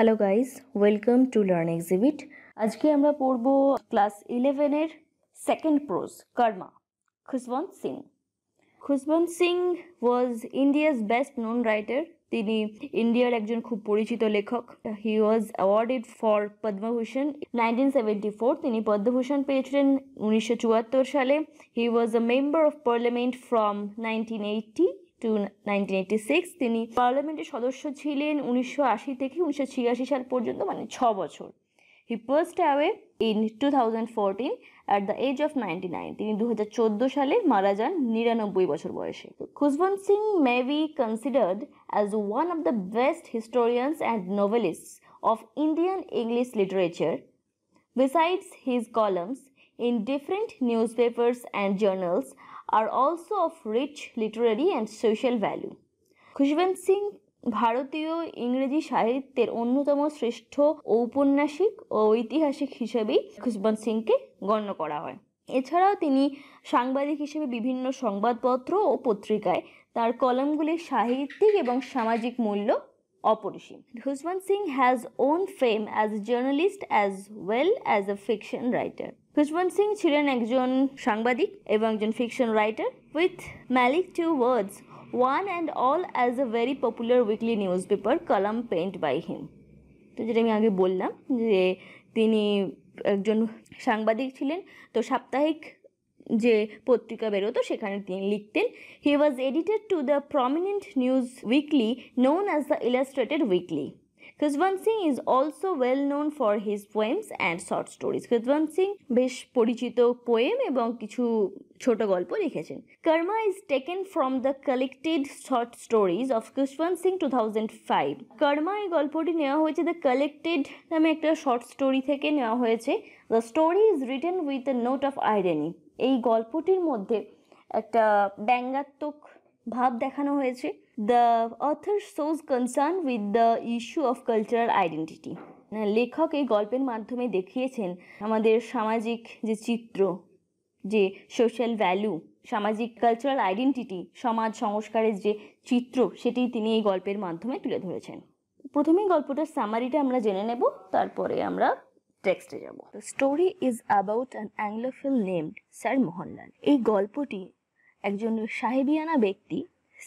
Hello guys welcome to learn exhibit আজকে আমরা পড়ব ক্লাস ইলেভেনের second prose Karma Khushwant Singh Khushwant Singh was India's best known writer তিনি ইন্ডিয়ার একজন খুব পরিচিত লেখক he was awarded for Padma Bhushan nineteen seventy four তিনি পদ্মভূষণ পেয়েছিলেন উনিশশো চুয়াত্তর সালে he was a member of parliament from nineteen eighty two তিনি পার্লামেন্টের সদস্য ছিলেন উনিশশো আশি থেকে উনিশশো ছিয়াশি সাল পর্যন্ত মানে ছ বছর he passed away in two thousand fourteen at the age of ninety nine তিনি দু হাজার চোদ্দো সালে মারা যান নিরানব্বই বছর বয়সে Khushwant Singh may be considered as one of the best historians and novelist of Indian English literature his his in different news newspapers and journals are also of rich literary and social value Khushwant Singh ভারতীয় ইংরেজি সাহিত্যের অন্যতম শ্রেষ্ঠ ঔপন্যাসিক ও ঐতিহাসিক হিসেবেই খুশবন্ত সিংকে গণ্য করা হয় এছাড়াও তিনি সাংবাদিক হিসেবে বিভিন্ন সংবাদপত্র ও পত্রিকায় তার কলমগুলির সাহিত্যিক এবং সামাজিক মূল্য অপরিসীম Khushwant Singh has won fame as journalist as well as a fiction writer Khushwant Singh ছিলেন একজন সাংবাদিক এবং একজন fiction writer with malice towards one and all as a very popular weekly news paper column penned by him তো যেটা আমি আগে বললাম যে তিনি একজন সাংবাদিক ছিলেন তো সাপ্তাহিক যে পত্রিকা বেরোতো সেখানে তিনি লিখতেন he was edited to the prominent news weekly known as the illustrated weekly Khushwant Singh is also well known for his poems and short stories Khushwant Singh বেশ পরিচিত পোয়েম এবং কিছু ছোট গল্প লিখেছেন Karma is taken from the collected short stories of Khushwant Singh two thousand five Karma এই গল্পটি নেওয়া হয়েছে দ্য কালেক্টেড নামে একটা শর্ট স্টোরি থেকে নেওয়া হয়েছে the story is written with the note of আইডেনি এই গল্পটির মধ্যে একটা ব্যঙ্গাত্মক ভাব দেখানো হয়েছে the author shows concern with the issue of cultural identity লেখক এই গল্পের মাধ্যমে দেখিয়েছেন আমাদের সামাজিক যে চিত্র যে সোশ্যাল ভ্যালু সামাজিক কালচারাল আইডেন্টিটি সমাজ সংস্কারের যে চিত্র সেটি তিনি এই গল্পের মাধ্যমে তুলে ধরেছেন প্রথমেই গল্পটার সামারিটা আমরা জেনে নেব তারপরে আমরা টেক্সটে যাব the story is about an anglophile named sir Mohanlal এই গল্পটি একজন সাহেবিয়ানা ব্যক্তি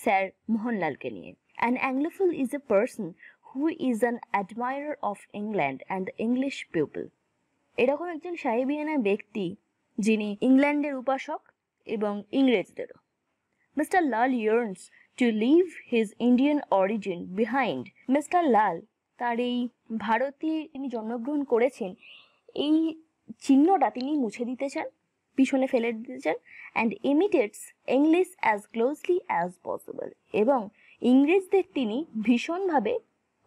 স্যার মোহনলালকে নিয়ে an anglophile is a person who is an admirer of England and the English people এরকম একজন সাহেবিয়ানা ব্যক্তি যিনি ইংল্যান্ডের উপাসক এবং ইংরেজদেরও Mr Lal yearns to leave his Indian origin behind Mr Lal তার এই ভারতীয় তিনি জন্মগ্রহণ করেছেন এই চিহ্নটা তিনি মুছে দিতে চান পিছনে ফেলে দিতে চান and imitates English as closely as possible এবং ইংরেজদের তিনি ভীষণভাবে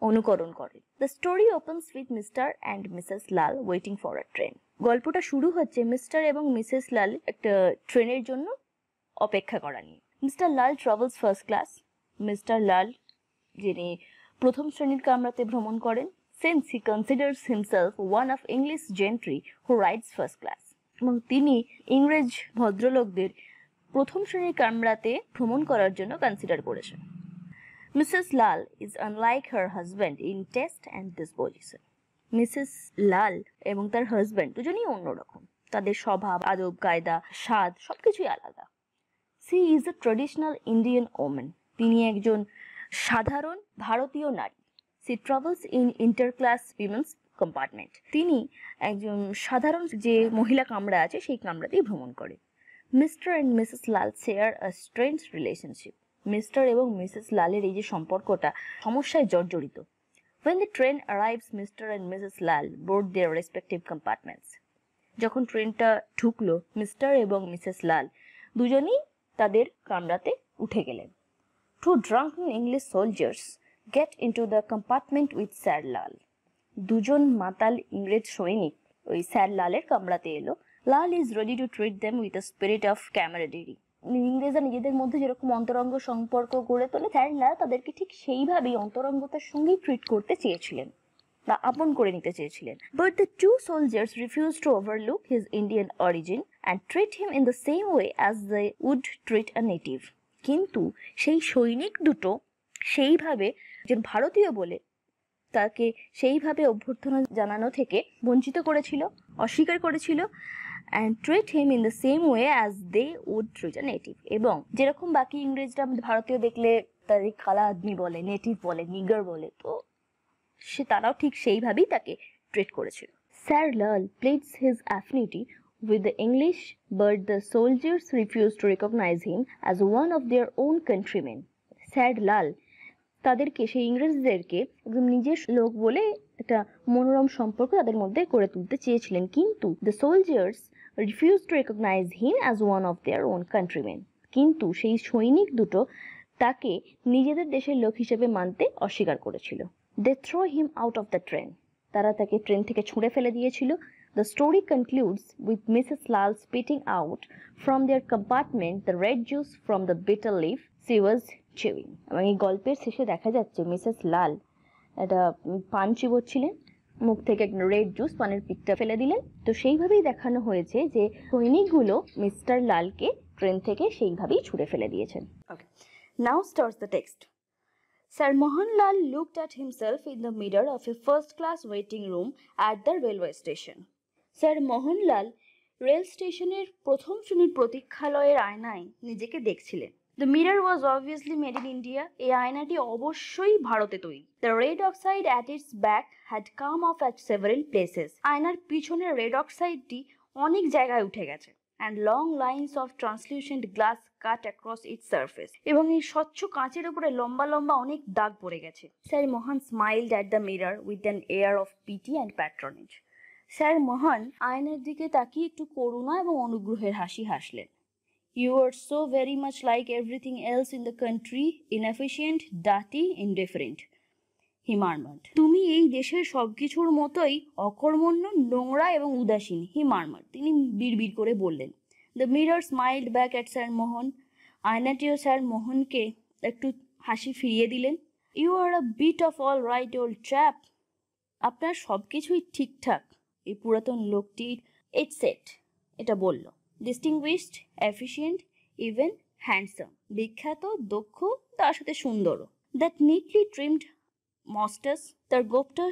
অনুকরণ করেন the story opens with Mr and Mrs Lal waiting for a train গল্পটা শুরু হচ্ছে মিস্টার এবং মিসেস লাল একটা ট্রেনের জন্য অপেক্ষা করা নিয়ে Mr Lal travels first class Mr Lal যিনি প্রথম শ্রেণীর কামরাতে ভ্রমণ করেন since he considers himself one of English gentry who rides first class এবং তিনি ইংরেজ ভদ্রলোকদের প্রথম শ্রেণীর কামরাতে ভ্রমণ করার জন্য কনসিডার করেছেন Mrs Lal is unlike her husband in taste and disposition Mrs Lal এবং তার হাজব্যান্ড দুজনই অন্যরকম তাদের স্বভাব আদব কায়দা স্বাদ সব কিছুই আলাদা she is a traditional Indian women তিনি একজন সাধারণ ভারতীয় নারী she travels in inter class women's compartment তিনি একজন সাধারণ যে মহিলা কামরা আছে সেই কামরাতেই ভ্রমণ করে Mr and Mrs Lal share a strange relationship Mr এবং মিসেস লালের এই যে সম্পর্কটা সমস্যায় জর্জরিত when the train arrives Mr and Mrs Lal board their respective compartments যখন ট্রেনটা ঢুকলো মিস্টার এবং মিসেস লাল দুজনেই তাদের কামরাতে উঠে গেলেন two drunken English soldiers get into the compartment with sir Lal দুজন মাতাল ইংরেজ সৈনিক ওই স্যার লালের কামড়াতে এলো Lal is ready to treat them with the spirit of camaraderie ইংরেজরা নিজেদের মধ্যে যেরকম অন্তরঙ্গ সম্পর্ক গড়ে তোলে স্যার লাল তাদেরকে ঠিক সেইভাবেই অন্তরঙ্গতার সঙ্গেই ট্রিট করতে চেয়েছিলেন বা আপন করে নিতে চেয়েছিলেন but the two soldiers refuse to overlook his Indian origin and treat him in the same way as the would treat a native কিন্তু সেই সৈনিক দুটো সেইভাবে যে ভারতীয় বলে তাকে সেইভাবে অভ্যর্থনা জানানো থেকে বঞ্চিত করেছিল অস্বীকার করেছিল and treat him in the same way as they would treat a native এবং যেরকম বাকি ইংরেজরা ভারতীয় দেখলে তাদের খালা আদমি বলে নেটিভ বলে নিগার বলে তো সে তারাও ঠিক সেইভাবেই তাকে ট্রিট করেছিল sir Lal please his affinity with the English but the soldiers refuse to recognize him as one of their own countrymen. Sir Lal তাদেরকে সেই ইংরেজদেরকে একদম নিজের লোক বলে একটা মনোরম সম্পর্ক তাদের মধ্যে করে তুলতে চেয়েছিলেন কিন্তু the soldiers refuse to recognize him as one of their own countryman কিন্তু সেই সৈনিক দুটো তাকে নিজেদের দেশের লোক হিসেবে মানতে অস্বীকার করেছিল they throw him out of the train তারা তাকে ট্রেন থেকে ছুঁড়ে ফেলে দিয়েছিল the story concludes with Mrs Lal spitting out from their compartment the red juice from the bitter leaf she was chewing এবং এই গল্পের শেষে দেখা যাচ্ছে মিসেস লাল একটা পান চিবোচ্ছিলেন মুখ থেকে একটা রেড জুস পানের পিকটা ফেলে দিলেন তো সেইভাবেই দেখানো হয়েছে যে সৈনিকগুলো মিস্টার লালকে ট্রেন থেকে সেইভাবেই ছুঁড়ে ফেলে দিয়েছেন ওকে now starts the text sir Mohanlal looked at himself in the mirror of a first class waiting room at the railway station sir Mohanlal rail স্টেশনের প্রথম শ্রেণীর প্রতীক্ষালয়ের আয়নায় নিজেকে দেখছিলেন the mirror was obviously made in India এই আয়নাটি অবশ্যই ভারতে তৈরি the red oxide at its back had come off at several places আয়নার পিছনে রেড অক্সাইডটি অনেক জায়গায় উঠে গেছে and long lines of translucent glass cut across its surface এবং এই স্বচ্ছ কাঁচের উপরে লম্বা লম্বা অনেক দাগ পড়ে গেছে sir Mohan smiled at the mirror with an air of pity and patronage sir Mohan আয়নার দিকে তাকিয়ে একটু করুণা এবং অনুগ্রহের হাসি হাসলেন You are so very much like everything else in the country, inefficient, dirty, indifferent. হি মারমার্ড তুমি এই দেশের সব কিছুর মতোই অকর্মণ্য নোংরা এবং উদাসীন হি মারমার্ড তিনি বিড়বিড় করে বললেন the mirror smiled back at sir Mohan আয়নাটিও স্যার মোহনকে একটু হাসি ফিরিয়ে দিলেন you are a bit of all right old trap আপনার সব কিছুই ঠিকঠাক এই পুরাতন লোকটির এট এটা বলল ডিস্টিংগুইশড এফিসিয়েন্ট ইভেন হ্যান্ডসাম বিখ্যাত দক্ষ তার সাথে সুন্দরও দ্যাট নিটলি ট্রিমড মস্টার্স তার গোপটা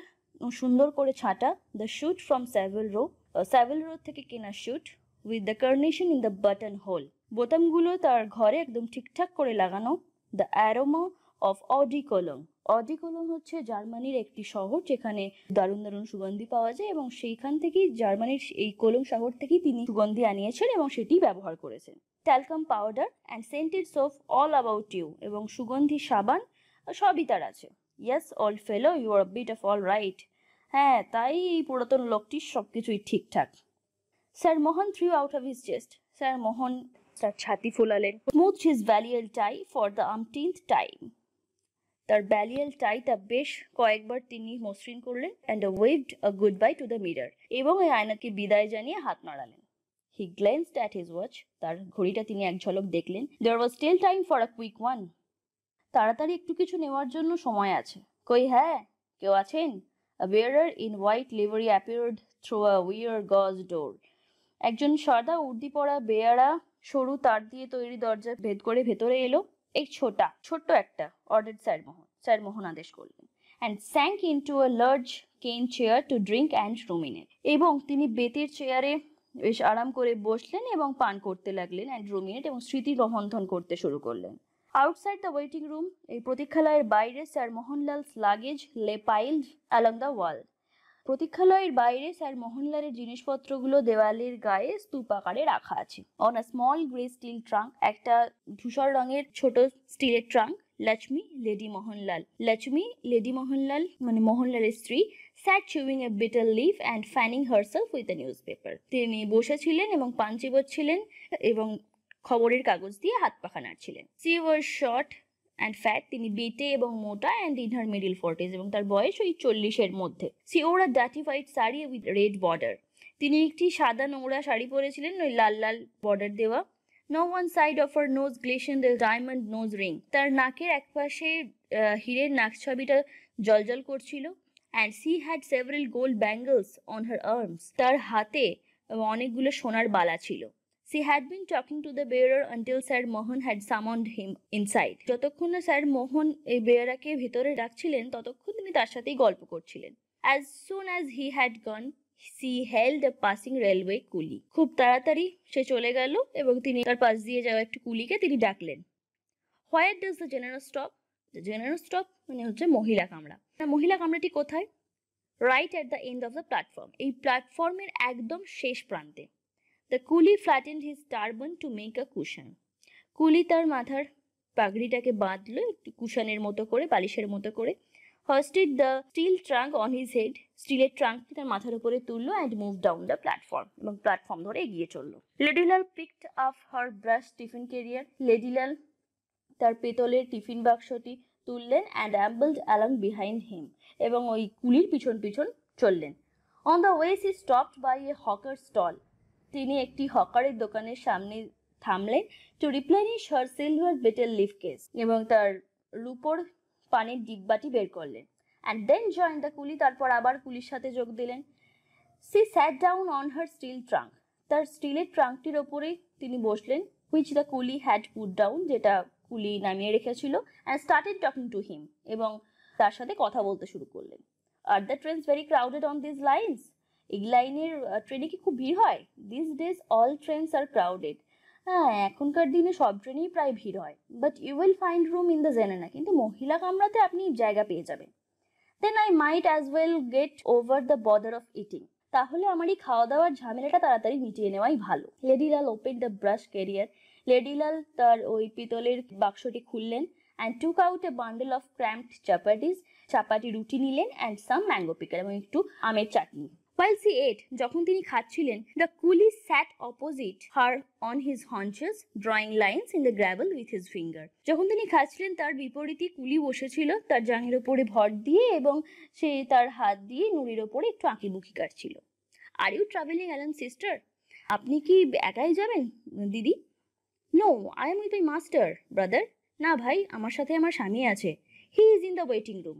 সুন্দর করে ছাঁটা the suit from Savile Row Savile Row থেকে কেনা suit with the carnation in the buttonhole বোতামগুলো তার ঘরে একদম ঠিকঠাক করে লাগানো দ্য অ্যারোমা অফ অডি কলম অদিকোলন হচ্ছে জার্মানির একটি শহর যেখানে দারুণ দারুণ সুগন্ধি পাওয়া যায় এবং সেইখান থেকেই জার্মানির এই কোলম শহর থেকেই তিনি সুগন্ধি আনিয়েছেন এবং সেটি ব্যবহার করেছেন talcum powder and scented soap all about you এবং সুগন্ধি সাবান সবই তার আছে yes old fellow you are bit of all right হ্যাঁ তাই এই পুরাতন লোকটির সব কিছুই ঠিকঠাক sir Mohan threw out of his chest sir Mohan তার ছাতি ফোলালেন smoothed his Balliol tie for the umpteenth time তার ব্যালিয়াল টাইটা বেশ কয়েকবার তিনি মসৃণ করলেন and waved a goodbye to the mirror এবং এই আয়নাকে বিদায় জানিয়ে হাত নাড়ালেন he glanced at his watch তার ঘড়িটা তিনি এক ঝলক দেখলেন there was still time for a quick one তাড়াতাড়ি একটু কিছু নেওয়ার জন্য সময় আছে কই হ্যাঁ কেউ আছেন a bearer in white livery appeared through a wire gauze door একজন সাদা উর্দি পরা বেয়ারা সরু তার দিয়ে তৈরি দরজা ভেদ করে ভেতরে এলো এই ছোটা ছোট্ট একটা অর্ডার স্যারমোহন স্যারমোহন আদেশ করলেন and sank in to a large কেন চেয়ার টু ড্রিঙ্ক অ্যান্ড রুমিনেট এবং তিনি বেতের চেয়ারে বেশ আরাম করে বসলেন এবং পান করতে লাগলেন অ্যান্ড রুমিনেট এবং স্মৃতি রহন্ধন করতে শুরু করলেন আউটসাইড দ্য ওয়েটিং রুম এই প্রতীক্ষালয়ের বাইরে sir Mohanlal luggage lay piled along the wall প্রতীক্ষালয়ের বাইরে স্যার মোহনলালের জিনিসপত্রগুলো দেওয়ালের গায়ে স্তূপ আকারে রাখা আছে on a small grey steel trunk একটা ধূসর রঙের ছোট স্টিলের trunk Lakshmi lady Mohanlal Lakshmi lady Mohanlal মানে মোহনলালের স্ত্রী sat chewing a betel leaf and fanning herself with a newspaper তিনি বসেছিলেন এবং পান ছিলেন এবং খবরের কাগজ দিয়ে হাত পাখা নাড়ছিলেন she was short and fat তিনি বেটে এবং মোটা and in her middle forties এবং তার বয়স ওই চল্লিশের মধ্যে সি ওরা ডাটি white sari with red border তিনি একটি সাদা নোংরা শাড়ি পরেছিলেন ওই লাল লাল বর্ডার দেওয়া on one side of her nose glistened the diamond nose ring তার নাকের একপাশে হীরের নাক ছবিটা জলজল করছিল and she had several gold bangles on her arms তার হাতে অনেকগুলো সোনার বালা ছিল she had been talking to the bearer until sir Mohan had summoned him inside যতক্ষণ না স্যার মোহন এই বেয়ারাকে ভেতরে ডাকছিলেন ততক্ষণ তিনি তার সাথেই গল্প করছিলেন as soon as he had gone she hailed the passing railway coolie খুব তাড়াতাড়ি সে চলে গেল এবং তিনি তার পাশ দিয়ে যাওয়া একটি কুলিকে তিনি ডাকলেন where does the general stop the general stop মানে হচ্ছে মহিলা কামরা মহিলা কামরাটি কোথায় right at the end of the platform এই প্ল্যাটফর্মের একদম শেষ প্রান্তে the coolie flattened his turban to make a cushion কুলি তার মাথার পাগড়িটাকে বাঁধলো একটু কুশানের মতো করে বালিশের মতো করে হস্টেড the steel trunk on his head স্টিলের ট্রাঙ্কটি তার মাথার উপরে তুললো and move down the platform এবং প্ল্যাটফর্ম ধরে এগিয়ে চললো লেডিলাল পিকড আপ হার ব্রাশ টিফিন কেরিয়ার লেডিলাল তার পেতলের টিফিন বাক্সটি তুললেন অ্যান্ড অ্যাম্বলড অ্যালং বিহাইন্ড হিম এবং ওই কুলির পিছন পিছন চললেন on the OS he stopped by A hawker stall তিনি একটি হকারের দোকানের সামনে থামলেন টু রিপ্লেনিশ হার সিলভার বেটেল লিফ কেস এবং তার রুপোর পানির ডিব্বাটি বের করলেন অ্যান্ড দেন জয়েন দ্য কুলি তারপর আবার কুলির সাথে যোগ দিলেন she sat down on her steel trunk তার স্টিলের ট্রাঙ্কটির ওপরেই তিনি বসলেন which the coolie had put down যেটা কুলি নামিয়ে রেখেছিল and started talking to him এবং তার সাথে কথা বলতে শুরু করলেন are the trains very crowded on these lines লাইনের ট্রেনে কি খুব ভিড় হয় these days all trains are crowded হ্যাঁ এখনকার দিনে সব ট্রেনেই প্রায় ভিড় হয় but you will find room in the না কিন্তু মহিলা কামরাতে আপনি জায়গা পেয়ে যাবেন then I might as well get over the bother of eating তাহলে আমার এই খাওয়া দাওয়ার ঝামেলাটা তাড়াতাড়ি মিটিয়ে নেওয়াই ভালো লেডিলাল ওপেন দ্য ব্রাশ ক্যারিয়ার লেডিলাল তার ওই পিতলের বাক্সটি খুললেন and took out A bundle of ক্র্যাম্পড চাপাটিস চাপাটি রুটি নিলেন অ্যান্ড সাম ম্যাঙ্গো পিকার এবং একটু আমের চাটনি While she ate, যখন তিনি খাচ্ছিলেন the coolie sat opposite her on his haunches drawing lines in the gravel with his finger যখন তিনি খাচ্ছিলেন তার বিপরীতে কুলি বসেছিল তার জাঙের ওপরে ভর দিয়ে এবং সে তার হাত দিয়ে নুড়ির ওপরে একটু আঁকিবুকি কাটছিল are you travelling alone sister আপনি কি একাই যাবেন দিদি no I am with my master brother না ভাই আমার সাথে আমার স্বামী আছে he is in the waiting room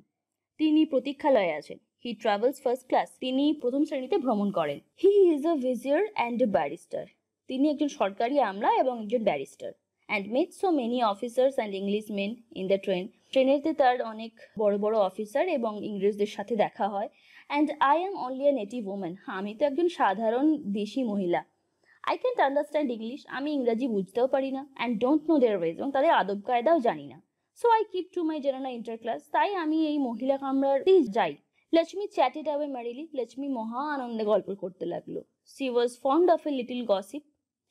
তিনি প্রতীক্ষালয়ে আছেন হি ট্রাভেলস ফার্স্ট ক্লাস তিনি প্রথম শ্রেণীতে ভ্রমণ করেন he is a vizier and a barrister তিনি একজন সরকারি আমলা এবং একজন barrister and meets so many officers and Englishmen in the train ট্রেনেতে তার অনেক বড় বড় অফিসার এবং ইংরেজদের সাথে দেখা হয় and I am only a native woman আমি তো একজন সাধারণ দেশি মহিলা আই ক্যান্ট আন্ডারস্ট্যান্ড ইংলিশ আমি ইংরাজি বুঝতেও পারি না and don't know their ways এবং তাদের আদব কায়দাও জানি না so I keep to my zenana inter class তাই আমি এই মহিলা কামরাতেই যাই লক্ষ্মী চ্যাটে away মারিলি লক্ষ্মী মহা আনন্দে গল্প করতে লাগলো she was fond of a little gossip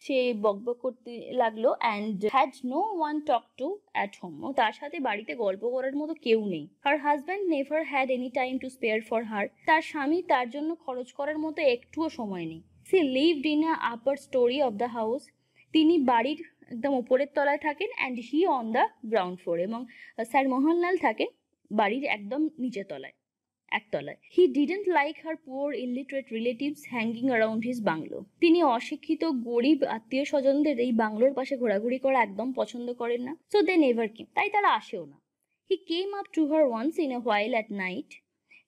সে বক করতে লাগলো and had no one talk to at home ও তার সাথে বাড়িতে গল্প করার মতো কেউ নেই her husband never had any time to spare for her তার স্বামী তার জন্য খরচ করার মতো একটুও সময় নেই she lived in a upper storey of the house তিনি বাড়ির একদম ওপরের তলায় থাকেন and he on the ground floor এবং স্যার মোহনলাল থাকেন বাড়ির একদম নিচের তলায় একতলায় he didn't like her poor illiterate relatives hanging around his bungalow তিনি অশিক্ষিত গরিব আত্মীয় স্বজনদের এই বাংলোর পাশে ঘোরাঘুরি করা একদম পছন্দ করেন না সো দে নেভার কেম তাই তারা আসেও না he came up to her once in a while at night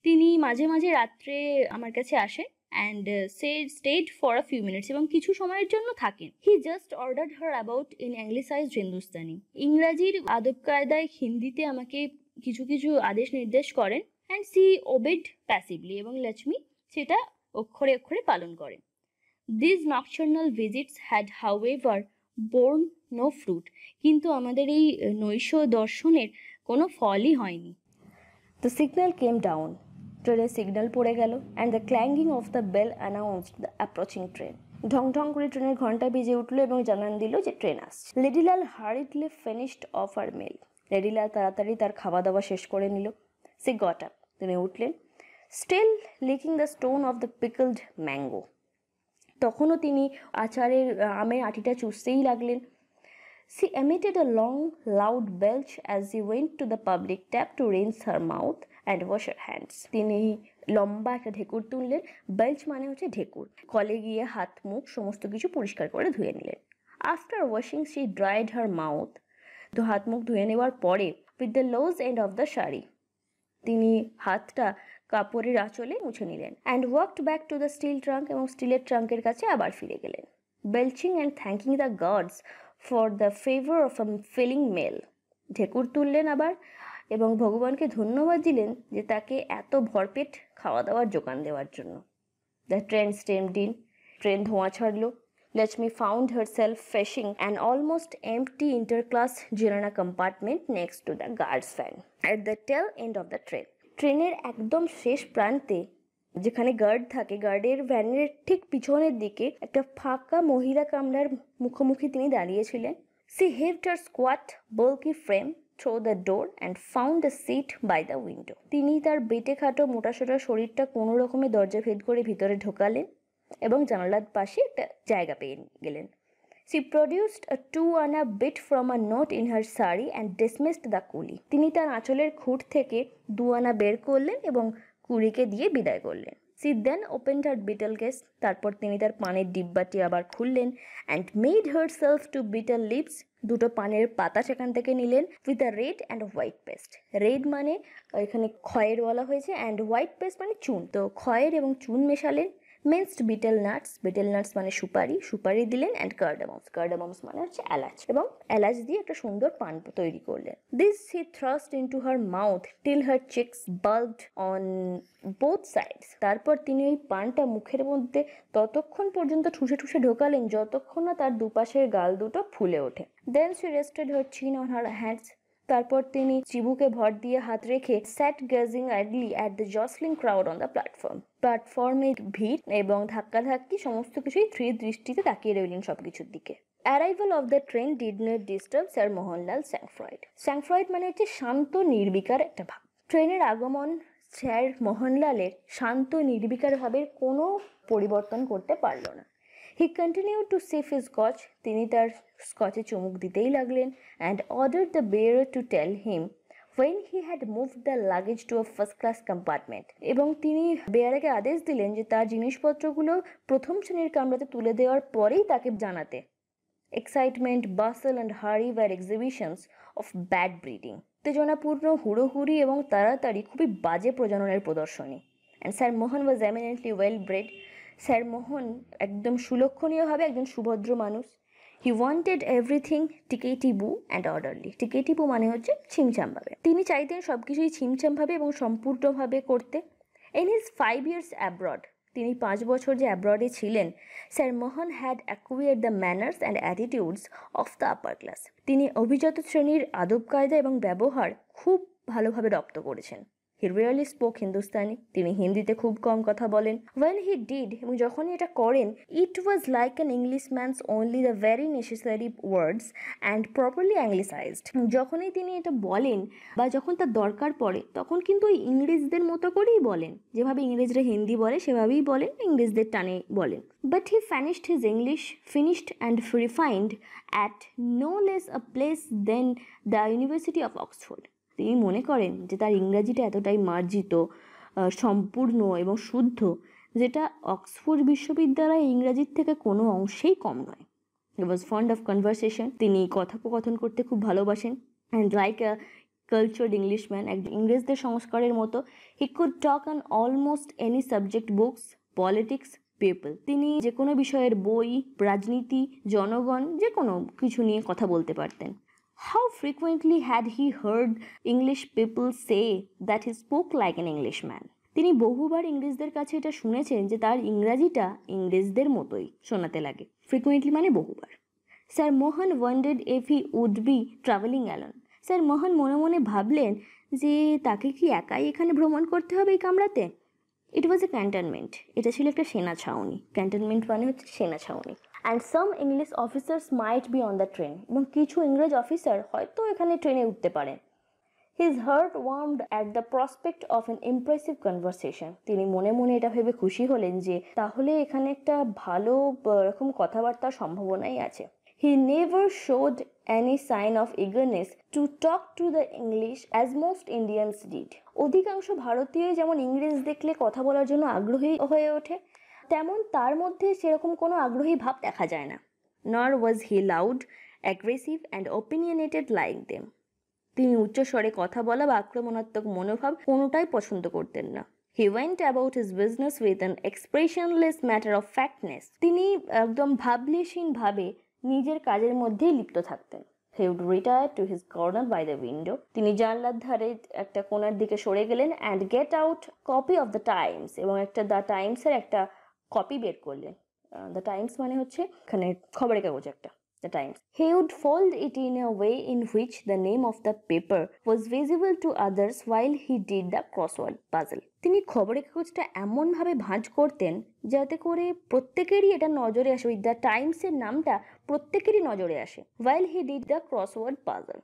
তিনি মাঝে মাঝে রাত্রে আমার কাছে আসে অ্যান্ড সে stayed for a few minutes এবং কিছু সময়ের জন্য থাকেন he just ordered her about in anglicised Hindustani ইংরাজির আদব কায়দায় হিন্দিতে আমাকে কিছু কিছু আদেশ নির্দেশ করেন অ্যান্ড সি ওবেড প্যাসিভলি এবং লক্ষ্মী সেটা অক্ষরে অক্ষরে পালন করে these nocturnal visits had however borne no fruit কিন্তু আমাদের এই নৈশ দর্শনের কোনো ফলই হয়নি দ্য সিগন্যাল কেম ডাউন ট্রেনের সিগন্যাল পড়ে গেল and the clanging of the bell announced the approaching train ঢং ঢং করে ট্রেনের ঘন্টা বেজে উঠলো এবং জানান দিল যে ট্রেন আসছে লেডিলাল হারিডলি ফিনিশড অফ আর মেল লেডিলাল তাড়াতাড়ি তার খাওয়া দাওয়া শেষ করে নিল সে গট আপ তিনি উঠলেন still licking the stone of the pickled mango তখনও তিনি আচারের আমের আটিটা চুষতেই লাগলেন she emitted a long loud belch as she went to the public tap to rinse her mouth and wash her hands তিনি লম্বা একটা ঢেকুর তুললেন বেলচ মানে হচ্ছে ঢেকুর কলে গিয়ে হাত মুখ সমস্ত কিছু পরিষ্কার করে ধুয়ে নিলেন after washing she dried her mouth হাত মুখ ধুয়ে নেওয়ার পরে with the loose end of the sari তিনি হাতটা কাপড়ের আঁচলে মুছে নিলেন and walked back to the steel trunk এবং স্টিলের ট্রাঙ্কের কাছে আবার ফিরে গেলেন belching and thanking the gods for the favour of a filling meal ঢেকুর তুললেন আবার এবং ভগবানকে ধন্যবাদ দিলেন যে তাকে এত ভরপেট খাওয়া দাওয়ার যোগান দেওয়ার জন্য দ্য ট্রেন স্টেম ডিন ট্রেন ধোঁয়া ছাড়লো Lechmi found herself fishing an almost empty interclass Girana compartment next to the guard's van at the tail end of the train. ট্রেনের একদম শেষ প্রান্তে যেখানে গার্ড থাকে গার্ডের ভ্যানের ঠিক পিছনের দিকে একটা ফাঁকা মহিলা কামরার মুখোমুখি তিনি দাঁড়িয়েছিলেন she heaved her squat bulky frame through the door and found the seat by the window তিনি তার বেটে খাটো মোটাসোটা শরীরটা কোনো রকমে দরজা ভেদ করে ভিতরে ঢোকালেন এবং জানালার পাশে একটা জায়গা পেয়ে গেলেন she produced two two anna bit from a knot in her sari and dismissed the coolie তিনি তার আঁচলের খুঁট থেকে দু আনা বের করলেন এবং কুলিকে দিয়ে বিদায় করলেন she then open her betel case তারপর তিনি তার পানের ডিব্বাটি আবার খুললেন and made her self two betel leaves দুটো পানের পাতা সেখান থেকে নিলেন with a red and white paste red মানে এখানে খয়ের বলা হয়েছে অ্যান্ড হোয়াইট পেস্ট মানে চুন তো খয়ের এবং চুন মেশালেন minced betel nuts betel nuts মানে সুপারি সুপারি দিলেন অ্যান্ড কার্ডামমস কার্ডামমস মানে হচ্ছে এলাচ এবং এলাচ দিয়ে একটা সুন্দর পান তৈরি করলেন this he thrust into her mouth till her cheeks bulged on both sides তারপর তিনি ওই পানটা মুখের মধ্যে ততক্ষণ পর্যন্ত ঠুসে ঠুসে ঢোকালেন যতক্ষণ না তার দুপাশের গাল দুটো ফুলে ওঠে দেন সি রেস্টেড হার চিন অন হার হ্যান্ডস তারপর তিনি চিবুকে ভর দিয়ে হাত রেখে sat gazing sadly at the jostling crowd on the platform প্ল্যাটফর্মে ভিড় এবং ধাক্কাধাক্কি সমস্ত কিছুই থ্রি দৃষ্টিতে তাকিয়ে রইলেন সব কিছুর দিকে arrival of the train did not disturb sir Mohanlal sangfroid sangfroid মানে হচ্ছে শান্ত নির্বিকার একটা ভাব ট্রেনের আগমন স্যার মোহনলালের শান্ত নির্বিকারভাবে কোনো পরিবর্তন করতে পারল না he continue to sip his scotch তিনি তার স্কচে চুমুক দিতেই লাগলেন and order the bearer to tell him when he had move the luggage to a first class compartment এবং তিনি বেয়ারাকে আদেশ দিলেন যে তার জিনিসপত্রগুলো প্রথম শ্রেণীর কামরাতে তুলে দেওয়ার পরেই তাকে জানাতে excitement bustle and hurry were exhibitions of bad breeding উত্তেজনাপূর্ণ হুড়োহুড়ি এবং তাড়াতাড়ি খুবই বাজে প্রজননের প্রদর্শনী and sir Mohan was eminently well bred sir Mohan একদম সুলক্ষণীয়ভাবে একজন সুভদ্র মানুষ he wanted everything tickety boo and orderly tickety boo মানে হচ্ছে ছিমছামভাবে তিনি চাইতেন সব কিছুই ছিমছামভাবে এবং সম্পূর্ণভাবে করতে in his five years abroad তিনি পাঁচ বছর যে অ্যাব্রডে ছিলেন sir Mohan had acquire the manners and attitudes of the upper class তিনি অভিজাত শ্রেণীর আদব কায়দা এবং ব্যবহার খুব ভালোভাবে রপ্ত করেছেন হি রিয়ালি স্পোক হিন্দুস্তানি তিনি হিন্দিতে খুব কম কথা বলেন ওয়েন হি ডিড এবং যখনই এটা করেন it was like an English man's only the very necessary words and properly anglicised যখনই তিনি এটা বলেন বা যখন তার দরকার পড়ে তখন কিন্তু ওই ইংরেজদের মতো করেই বলেন যেভাবে ইংরেজরা হিন্দি বলে সেভাবেই বলেন ইংরেজদের টানে বলেন but he fancied his English finished and refined at no less a place than the university of Oxford তিনি মনে করেন যে তার ইংরাজিটা এতটাই মার্জিত সম্পূর্ণ এবং শুদ্ধ যেটা অক্সফোর্ড বিশ্ববিদ্যালয়ে ইংরাজির থেকে কোনো অংশেই কম নয় he was fond of conversation তিনি কথোপকথন করতে খুব ভালোবাসেন and like a cultured man একজন ইংরেজদের সংস্কারের মতো he could talk on almost any subject books politics people তিনি যে কোনো বিষয়ের বই রাজনীতি জনগণ যে কোনো কিছু নিয়ে কথা বলতে পারতেন How frequently had he heard English people say that he spoke like an Englishman? তিনি বহুবার ইংরেজদের কাছে এটা শুনেছেন যে তার ইংরাজিটা ইংরেজদের মতোই শোনাতে লাগে ফ্রিকুয়েন্টলি মানে বহুবার sir Mohan wondered if he would be travelling alone sir Mohan মনে মনে ভাবলেন যে তাকে কি একাই এখানে ভ্রমণ করতে হবে এই কামরাতে ইট ওয়াজ এ ক্যান্টনমেন্ট এটা ছিল একটা সেনা ছাউনি ক্যান্টনমেন্ট মানে হচ্ছে সেনা ছাউনি and some English officers might be on the train এবং কিছু ইংরেজ অফিসার হয়তো এখানে ট্রেনে উঠতে পারে his heart warmed at the prospect of an impressive conversation তিনি মনে মনে এটা ভেবে খুশি হলেন যে তাহলে এখানে একটা ভালো রকম কথাবার্তার সম্ভাবনাই আছে he never showed any sign of eagerness to talk to the English as most Indians did অধিকাংশ ভারতীয় যেমন ইংরেজ দেখলে কথা বলার জন্য আগ্রহী হয়ে ওঠে তেমন তার মধ্যে সেরকম কোনো আগ্রহী ভাব দেখা যায় না nor was he loud aggressive and opinionated like them তিনি উচ্চস্বরে কথা বলা বা আক্রমণাত্মক মনোভাব কোনোটাই পছন্দ করতেন না he went about his business with an expressionless matter of factness তিনি একদম ভাবলেশীনভাবে নিজের কাজের মধ্যেই লিপ্ত থাকতেন he would retire to his corner by the window তিনি জানলার ধারে একটা কোনার দিকে সরে গেলেন and get out copy of the Times এবং একটা দ্য টাইমসের একটা কপি বের করলেন দ্য টাইমস মানে হচ্ছে এখানে খবরের কাগজ একটা the Times he would fold it in a way in which the name of the paper was visible to others while he did the crossword puzzle তিনি খবরের কাগজটা এমনভাবে ভাঁজ করতেন যাতে করে প্রত্যেকেরই এটা নজরে আসে ওই দ্য টাইমসের নামটা প্রত্যেকেরই নজরে আসে while he did the crossword puzzle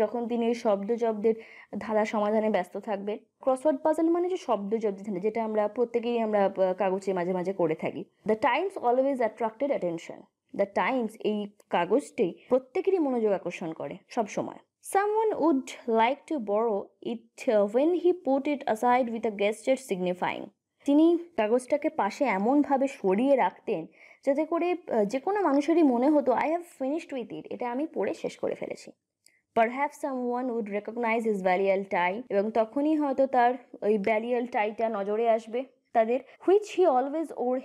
যখন তিনি ওই শব্দ জব্দের ধারা সমাধানে ব্যস্ত থাকবেন ক্রসওয়ার্ড পাজল মানে যে শব্দ জব্দ ধারা যেটা আমরা প্রত্যেকেই আমরা কাগজে মাঝে মাঝে করে থাকি the Times always attracted attention the Times এই কাগজটি প্রত্যেকেরই মনোযোগ আকর্ষণ করে সব সময় someone would like to borrow it when he put it aside with a গেস্টেড সিগনিফাইং তিনি কাগজটাকে পাশে এমনভাবে সরিয়ে রাখতেন যাতে করে যে কোনো মানুষেরই মনে হতো I have finished with it এটা আমি পড়ে শেষ করে ফেলেছি perhaps someone would recognise his Balliol tie এবং তখনই হয়তো তার ওই ব্যালিয়াল টাইটা নজরে আসবে তাদের which he always wore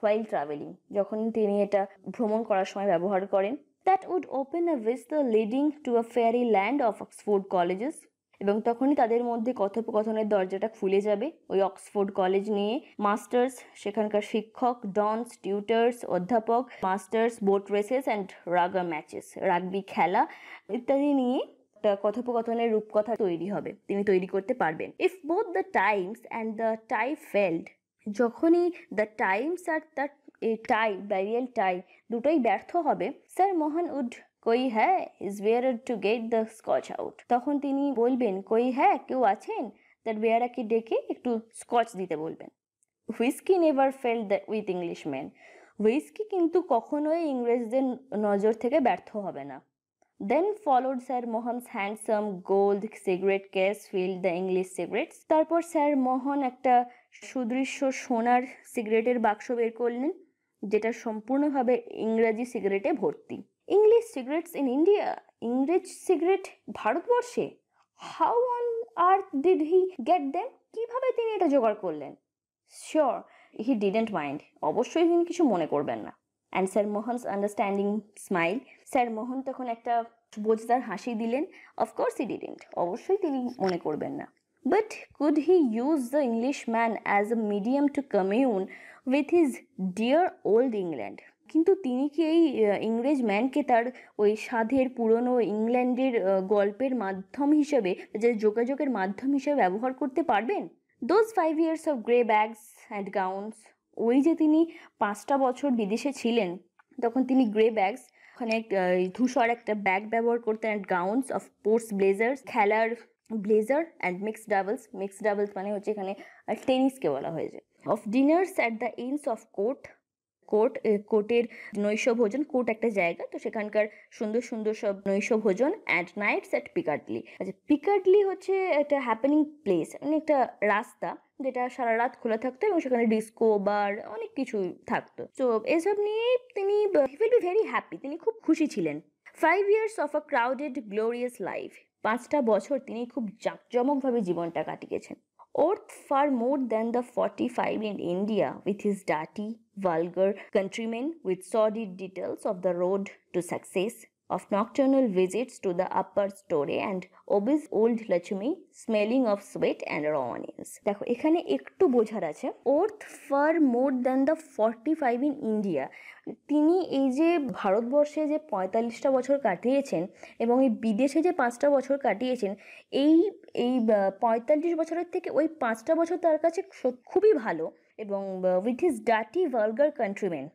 while travelling যখন তিনি এটা ভ্রমণ করার সময় ব্যবহার করেন that would open a vista leading to a fairy land of Oxford colleges এবং তখনই তাদের মধ্যে কথোপকথনের দরজাটা খুলে যাবে ওই অক্সফোর্ড কলেজ নিয়ে মাস্টার্স সেখানকার শিক্ষক ডনস টিউটার্স অধ্যাপক masters boat races and rugger matches rugby খেলা ইত্যাদি নিয়ে একটা কথোপকথনের রূপকথা তৈরি হবে তিনি তৈরি করতে পারবেন if both the Times and the tie failed যখনই দ্য টাইমস আর দ্য টাই ব্যারিয়াল টাই দুটোই ব্যর্থ হবে স্যার মোহন উড কই হ্যাঁ is where to get the scotch out তখন তিনি বলবেন কই হ্যাঁ কেউ আছেন তার বেয়ারাকে ডেকে একটু স্কচ দিতে বলবেন whisky never fail the with English man whisky কিন্তু কখনোই ইংরেজদের নজর থেকে ব্যর্থ হবে না then followed sir Mohan's handsome gold cigarette case filled the English cigarettes তারপর স্যার মোহন একটা সুদৃশ্য সোনার সিগারেটের বাক্স বের করলেন যেটা সম্পূর্ণভাবে ইংরাজি সিগারেটে ভর্তি ইংলিশ সিগারেটস ইন ইন্ডিয়া ইংরেজ সিগারেট ভারতবর্ষে how on earth did he get them কিভাবে তিনি এটা জোগাড় করলেন শিওর হি ডিডেন্ট মাইন্ড অবশ্যই তিনি কিছু মনে করবেন না and sir Mohan's understanding smile sir Mohan তখন একটা বোঝদার হাসি দিলেন অফকোর্স হি ডিডেন্ট অবশ্যই তিনি মনে করবেন না but could he use the English man as a medium to commune with his dear old England কিন্তু তিনি কি এই ইংরেজ ম্যানকে তার ওই সাধের পুরনো ইংল্যান্ডের গল্পের মাধ্যম হিসেবে যে যোগাযোগের মাধ্যম হিসেবে ব্যবহার করতে পারবেন those five years of grey bags and gowns ওই যে তিনি পাঁচটা বছর বিদেশে ছিলেন তখন তিনি গ্রে ব্যাগস ওখানে ধূসর একটা ব্যাগ ব্যবহার করতেন and gowns of sports blazer খেলার blazer and mixed doubles mixed doubles মানে হচ্ছে এখানে টেনিসকে বলা হয়েছে of dinners at the Inns of Court Court কোর্টের নৈশ ভোজন কোর্ট একটা জায়গা তো সেখানকার সুন্দর সুন্দর সব নৈশ ভোজন অ্যাট নাইটস অ্যাট পিকার্টলি আচ্ছা পিকার্টলি হচ্ছে একটা হ্যাপেনিং প্লেস মানে একটা রাস্তা যেটা সারা রাত খোলা থাকতো এবং সেখানে ডিস্কো বার অনেক কিছু থাকতো তো এসব নিয়ে তিনি উইল বি ভেরি হ্যাপি তিনি খুব খুশি ছিলেন five years of a crowded glorious life পাঁচটা বছর তিনি খুব জাঁকজমকভাবে জীবনটা কাটিয়েছেন worth far more than the forty five in India with his ডাটি vulgar countrymen with sordid details of the road to success, of nocturnal visits to the upper story and obese old Lakshmi smelling of sweat and raw onions. দেখো এখানে একটু বোঝার আছে worth far more than the forty five in India তিনি এই যে ভারতবর্ষে যে পঁয়তাল্লিশটা বছর কাটিয়েছেন এবং এই বিদেশে যে পাঁচটা বছর কাটিয়েছেন এই এই পঁয়তাল্লিশ বছরের থেকে ওই পাঁচটা বছর তার কাছে খুবই ভালো এবং with his dirty vulgar countryman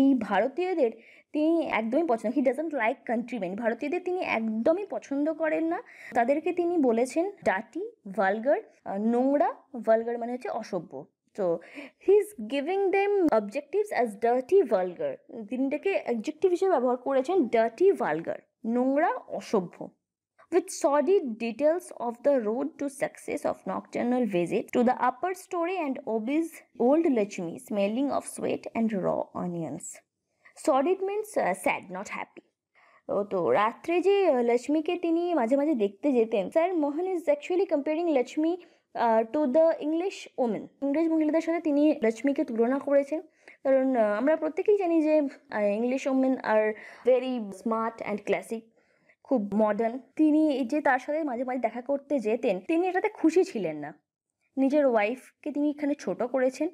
এই ভারতীয়দের তিনি একদমই পছন্দ হি ডাজন্ট লাইক কান্ট্রিম্যান ভারতীয়দের তিনি একদমই পছন্দ করেন না তাদেরকে তিনি বলেছেন ডাটি ভালগার নোংরা ভালগার মানে হচ্ছে অসভ্য তো he is giving them objectives as dirty vulgar তিনিটাকে এটাকে অবজেক্টিভ হিসেবে ব্যবহার করেছেন ডার্টি ভালগার নোংরা অসভ্য with solid details of the road to success of nocturnal visit to the upper story and obese old lechmi smelling of sweat and raw onions. Solid means uh, sad, not happy. তো রাত্রে যে লক্ষ্মীকে তিনি মাঝে মাঝে দেখতে যেতেন sir Mohan is actually comparing Lakshmi to the English women ইংরেজ মহিলাদের সাথে তিনি লক্ষ্মীকে তুলনা করেছেন কারণ আমরা প্রত্যেকেই জানি যে ইংলিশ ওমেন আর ভেরি স্মার্ট অ্যান্ড ক্লাসিক খুব মডার্ন তিনি যে তার সাথে মাঝে মাঝে দেখা করতে যেতেন তিনি এটাতে খুশি ছিলেন না নিজের ওয়াইফকে তিনি এখানে ছোট করেছেন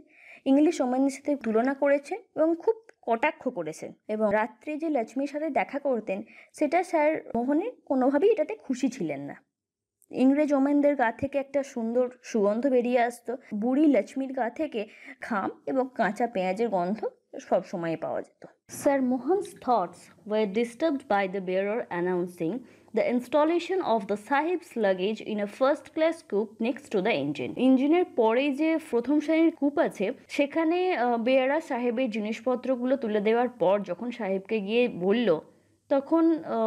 ইংলিশ ওম্যানের সাথে তুলনা করেছেন এবং খুব কটাক্ষ করেছেন এবং রাত্রে যে লক্ষ্মীর সাথে দেখা করতেন সেটা স্যার মোহনের কোনোভাবেই এটাতে খুশি ছিলেন না ইংরেজ ওম্যানদের গা থেকে একটা সুন্দর সুগন্ধ বেরিয়ে আসতো বুড়ি লক্ষ্মীর গা থেকে খাম এবং কাঁচা পেঁয়াজের গন্ধ সব সময় পাওয়া যেত sir Mohan's thoughts were disturbed by the bearer announcing the installation of the sahib's luggage in a first class coupe next to the engine ইঞ্জিনের পরেই যে প্রথম শ্রেণীর কূপ আছে সেখানে বেয়ারা সাহেবের জিনিসপত্রগুলো তুলে দেওয়ার পর যখন সাহেবকে গিয়ে বলল তখন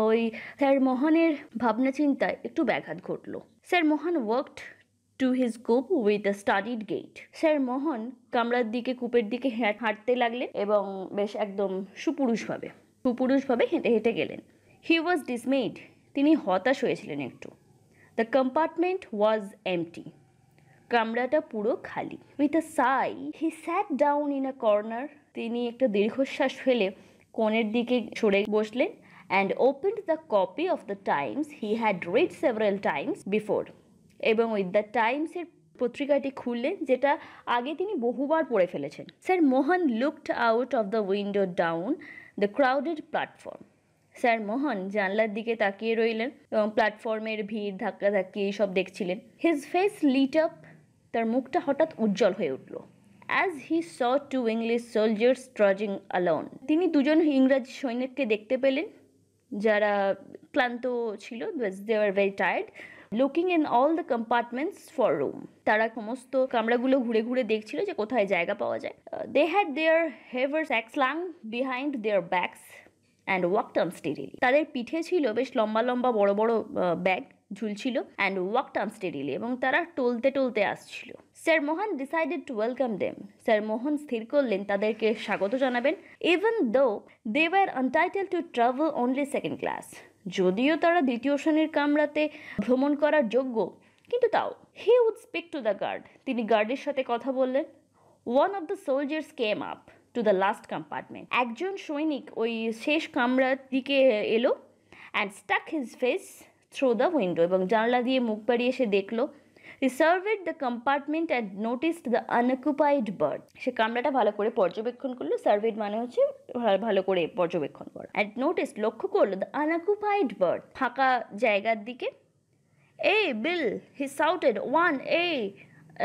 ওই স্যার মোহনের ভাবনা চিন্তায় একটু ব্যাঘাত ঘটল sir Mohan walked to his coupe with a studied gait sir Mohan কামরার দিকে কূপের দিকে হ্যাঁ, হাঁটতে লাগলেন এবং বেশ একদম সুপুরুষভাবে সুপুরুষভাবে হেঁটে হেঁটে গেলেন হি ওয়াজ ডিসমেড তিনি হতাশ হয়েছিলেন একটু দ্য কম্পার্টমেন্ট ওয়াজ এমটি কামরাটা পুরো খালি with a sigh he sat down in a corner তিনি একটা দীর্ঘশ্বাস ফেলে কোণের দিকে সরে বসলেন and opened the copy of the Times he had read several times before এবং উইথ দ্য টাইমসের পত্রিকাটি খুললেন যেটা আগে তিনি বহুবার পড়ে ফেলেছেন sir Mohan looked out of the window down the crowded platform sir Mohan জানলার দিকে তাকিয়ে রইলেন এবং প্ল্যাটফর্মের ভিড় ধাক্কা ধাক্কি এইসব দেখছিলেন হিজ ফেস লিট আপ তার মুখটা হঠাৎ উজ্জ্বল হয়ে উঠল as he saw two English soldiers trudging along তিনি দুজন ইংরাজ সৈনিককে দেখতে পেলেন যারা ক্লান্ত ছিল they are very tired looking in all the compartments for room তারা সমস্ত কামরাগুলো ঘুরে ঘুরে দেখছিল যে কোথায় জায়গা পাওয়া যায় they had their haversacks slung behind their backs and walk term steadily তাদের পিঠে ছিল বেশ লম্বা লম্বা বড় বড় ব্যাগ ঝুলছিল অ্যান্ড ওয়াক টার্ম স্টেডিলি এবং তারা টলতে টলতে আসছিল sir Mohan decided to welcome them sir Mohan স্থির করলেন তাদেরকে স্বাগত জানাবেন even though they were entitled to travel only second class যদিও তারা দ্বিতীয় শ্রেণীর কামরাতে ভ্রমণ করার যোগ্য কিন্তু তাও he would speak to the guard তিনি গার্ডের সাথে কথা বললেন one of the soldiers came up to the last compartment একজন সৈনিক ওই শেষ কামরার দিকে এলো and stuck his face through the window এবং জানলা দিয়ে মুখ বাড়িয়ে সে দেখলো He surveyed the compartment and noticed the unoccupied bird. সে কামরাটা ভালো করে পর্যবেক্ষণ করলো সার্ভেড মানে হচ্ছে ভালো করে পর্যবেক্ষণ করা অ্যান্ড নোটিস লক্ষ্য করলো দ্য আনঅকুপাইড বার্ড ফাঁকা জায়গার দিকে এ বিল হি সাউটেড ওয়ান এ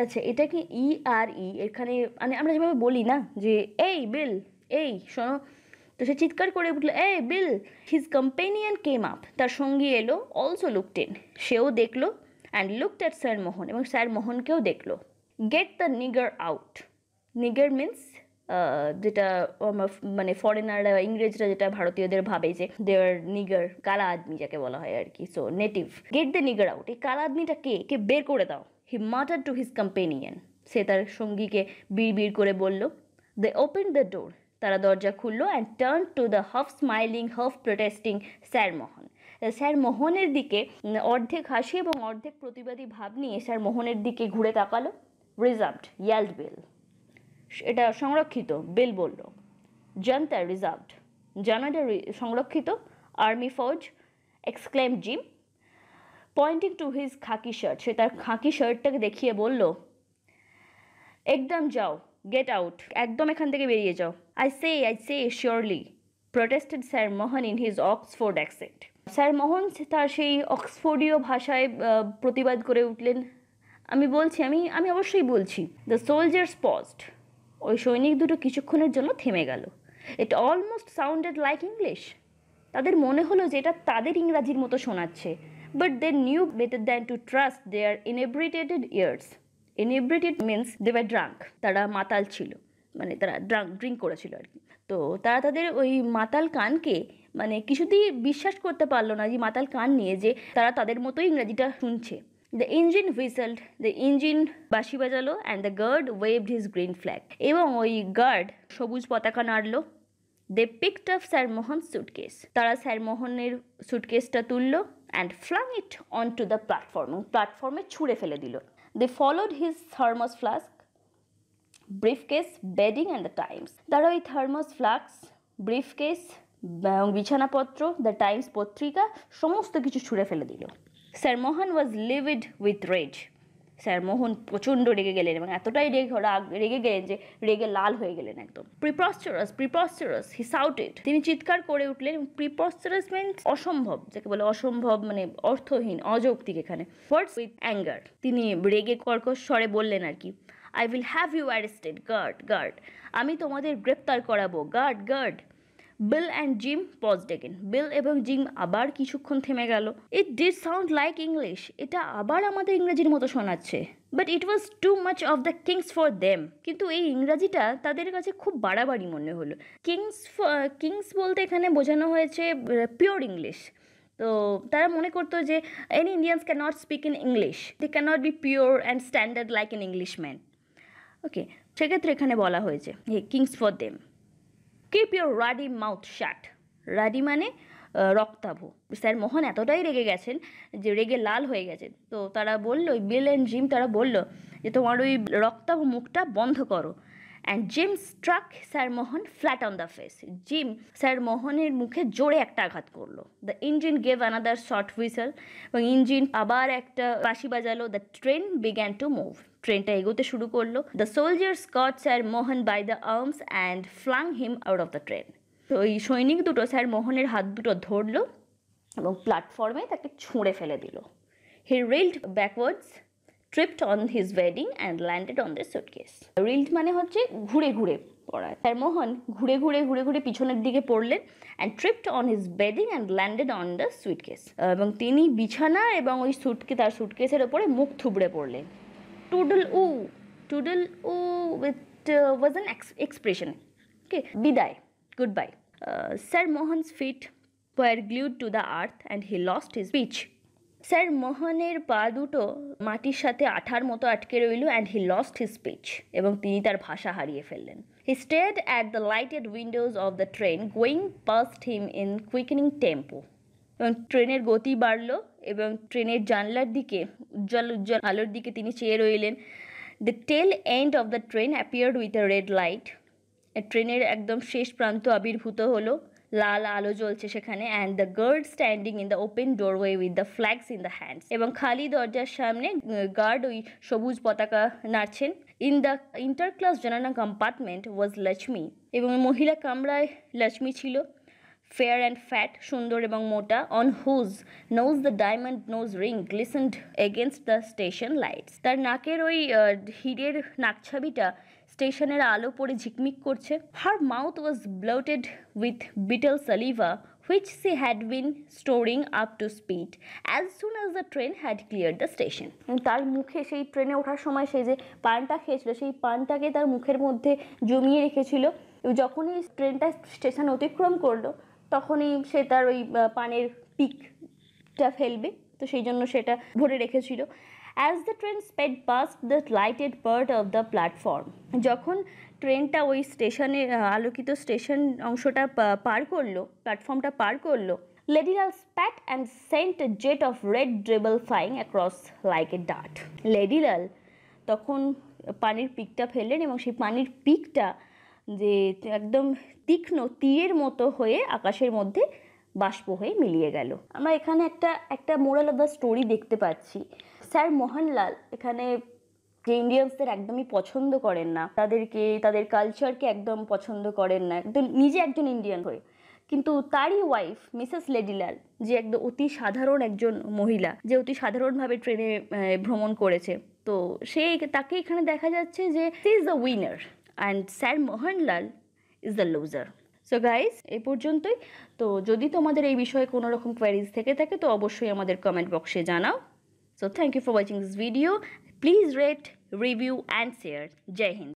আচ্ছা এটা কি ই আর ই এখানে মানে আমরা যেভাবে বলি না যে এই বিল এই শোনো তো সে চিৎকার করে উঠলো eh Bill his companion came up তার সঙ্গী এলো অলসো লুকটেন সেও দেখলো and looked at sir Mohan এবং স্যার মোহনকেও দেখলো get the nigger out nigger means যেটা মানে ফরেনাররা uh, ইংরেজরা যেটা ভারতীয়দের ভাবে যে দেওয়ার নিগার কালা আদমি যাকে বলা হয় আর কি so native get the nigger out এই কালা আদমিটা কে কে বের করে দাও he muttered to his companion সে তার সঙ্গীকে বিড় করে বলল দে ওপেন দ্য ডোর তারা দরজা খুললো and turn to the half smiling half protesting sir Mohan sir মোহনের দিকে অর্ধেক হাসি এবং অর্ধেক প্রতিবাদী ভাব নিয়ে স্যার মোহনের দিকে ঘুরে তাকালো রিজার্ভড ইয়াল্ড বেল এটা সংরক্ষিত বেল বলল জনতা রিজার্ভড জানাডা সংরক্ষিত আর্মি ফৌজ exclaim Jim pointing to his khaki shirt সে তার খাকি শার্টটাকে দেখিয়ে বলল একদম যাও গেট আউট একদম এখান থেকে বেরিয়ে যাও I say I say surely protested sir Mohan in his Oxford accent sir Mohan তার সেই অক্সফোর্ডীয় ভাষায় প্রতিবাদ করে উঠলেন আমি বলছি আমি আমি অবশ্যই বলছি দ্য সোলজার্স পজড ওই সৈনিক দুটো কিছুক্ষণের জন্য থেমে গেল it almost sounded like English তাদের মনে হলো যে এটা তাদের ইংরাজির মতো শোনাচ্ছে but they knew better than to trust they are inebriated years inebriated means they were drunk তারা মাতাল ছিল মানে তারা ড্রাঙ্ক ড্রিঙ্ক করেছিল আর কি তো তারা তাদের ওই মাতাল কানকে মানে কিছুতেই বিশ্বাস করতে পারলো না যে মাতাল কান নিয়ে যে তারা তাদের মতোই ইংরাজিটা শুনছে the engine whistled the engine বাঁশি বাজালো and the guard waved his green flag এবং ওই গার্ড সবুজ পতাকা নাড়লো they picked up sir Mohan suitcase তারা স্যার মোহনের সুটকেসটা তুললো and flung it on to the platform প্ল্যাটফর্মে ছুঁড়ে ফেলে দিল they followed his thermos flask briefcase bedding and the Times তারা ওই থার্মোস ফ্লাস্ক ব্রিফকেস এবং বিছানাপত্র দ্য টাইমস পত্রিকা সমস্ত কিছু ছুঁড়ে ফেলে দিল sir Mohan was livid with rage sir Mohan প্রচণ্ড রেগে গেলেন এবং এতটাই রেগে রেগে গেলেন যে রেগে লাল হয়ে গেলেন একদম প্রিপস্টারাস প্রিপস্টারাস হি সাউটেড তিনি চিৎকার করে উঠলেন প্রিপস্টারাস মিনস অসম্ভব যাকে বলে অসম্ভব মানে অর্থহীন অযৌক্তিক এখানে হোয়াটস উইথ অ্যাঙ্গার তিনি রেগে কর্কশ স্বরে বললেন আর কি I will have you arrested guard guard আমি তোমাদের গ্রেপ্তার করাবো guard guard Bill and Jim paused ডেকেন বিল এবং জিম আবার কিছুক্ষণ থেমে গেল it did sound like English এটা আবার আমাদের ইংরেজির মতো শোনাচ্ছে but it was too much of the king's for them কিন্তু এই ইংরাজিটা তাদের কাছে খুব বাড়াবাড়ি মনে হলো কিংস কিংস বলতে এখানে বোঝানো হয়েছে পিওর ইংলিশ তো তারা মনে করতো যে any Indians can not speak in English they can not be pure and standard like in English man okay সেক্ষেত্রে এখানে বলা হয়েছে he king's for them keep your ruddy mouth shut ruddy মানে রক্তাভ স্যার মোহন এতটাই রেগে গেছেন যে রেগে লাল হয়ে গেছে তো তারা বলল বিল অ্যান্ড জিম তারা বলল যে তোমার ওই রক্তাভ মুখটা বন্ধ করো and Jim struck sir Mohan flat on the face Jim sir মোহনের মুখে জোরে একটা আঘাত করলো the engine gave another short whistle এবং ইঞ্জিন আবার একটা বাঁশি বাজালো the train began to move ট্রেনটা এগোতে শুরু করলো the soldier caught sir Mohan by the arms and flung him out of the train তো এই সৈনিক দুটো স্যার মোহনের হাত দুটো ধরলো এবং প্ল্যাটফর্মে তাকে ছুঁড়ে ফেলে দিল he reeled backwards tripped on his bedding and landed on the suitcase reeled মানে হচ্ছে ঘুরে ঘুরে পড়া স্যার মোহন ঘুরে ঘুরে ঘুরে ঘুরে পিছনের দিকে পড়লেন and tripped on his bedding and landed on the suitcase এবং তিনি বিছানা এবং ওই সুটকে তার সুটকেসের ওপরে মুখ থুবড়ে পড়লেন toodle oo toodle oo with was an expression okay বিদায় good bye sir Mohan's feet were glued to the earth and he lost his speech sir মোহনের পা দুটো মাটির সাথে আঠার মতো আটকে রইল and he lost his speech এবং তিনি তার ভাষা হারিয়ে ফেললেন he stared at the lighted windows of the train going past him in quickening tempo এবং ট্রেনের গতি বাড়ল এবং ট্রেনের জানলার দিকে উজ্জ্বল উজ্জ্বল আলোর দিকে তিনি চেয়ে রইলেন the tail end of the train appeared with a red light ট্রেনের একদম শেষ প্রান্ত আবির্ভূত হলো লাল আলো জ্বলছে সেখানে and the guard standing in the open doorway with the flags in the hands এবং খালি দরজার সামনে গার্ড ওই সবুজ পতাকা নাড়ছেন in the inter class zenana compartment was Lakshmi এবং মহিলা কামরায় লক্ষ্মী ছিল ফেয়ার অ্যান্ড ফ্যাট সুন্দর এবং মোটা on whose nose the diamond nose ring glistened against the station lights তার নাকের ওই হিরের নাকছাবিটা স্টেশনের আলো পড়ে ঝিকমিক করছে her mouth was bloated with betel saliva which she had been storing up to speed as soon as the train had cleared the station. তার মুখে সেই ট্রেনে ওঠার সময় সে যে পানটা খেয়েছিল সেই পানটাকে তার মুখের মধ্যে জমিয়ে রেখেছিল যখনই ট্রেনটা স্টেশন অতিক্রম করলো তখনই সে তার ওই পানের পিকটা ফেলবে তো সেই জন্য সেটা ভরে রেখেছিল as the train sped past the lighted part of the platform যখন ট্রেনটা ওই স্টেশনে আলোকিত স্টেশন অংশটা পার করলো প্ল্যাটফর্মটা পার করলো লেডিলাল spat and Saint jet of red ড্রেবল flying across like a ডাট লেডিলাল তখন পানির পিকটা ফেললেন এবং সেই পানির পিকটা যে একদম তীক্ষ্ণ তীরের মতো হয়ে আকাশের মধ্যে বাষ্প হয়ে মিলিয়ে গেল আমরা এখানে একটা একটা মোরাল অফ দ্য স্টোরি দেখতে পাচ্ছি স্যার মোহনলাল এখানে যে ইন্ডিয়ানসদের একদমই পছন্দ করেন না তাদেরকে তাদের কালচারকে একদম পছন্দ করেন না একদম নিজে একজন ইন্ডিয়ান হয়ে কিন্তু তারই ওয়াইফ মিসেস লেডিলাল যে একদম অতি সাধারণ একজন মহিলা যে অতি সাধারণভাবে ট্রেনে ভ্রমণ করেছে তো সে তাকে এখানে দেখা যাচ্ছে যে she is the winner and sir Mohanlal is the loser so guys এ পর্যন্তই তো যদি তোমাদের এই বিষয়ে কোনো রকম কোয়ারিজ থেকে থাকে তো অবশ্যই আমাদের কমেন্ট বক্সে জানাও so thank you for watching this video please rate review and share জয় হিন্দ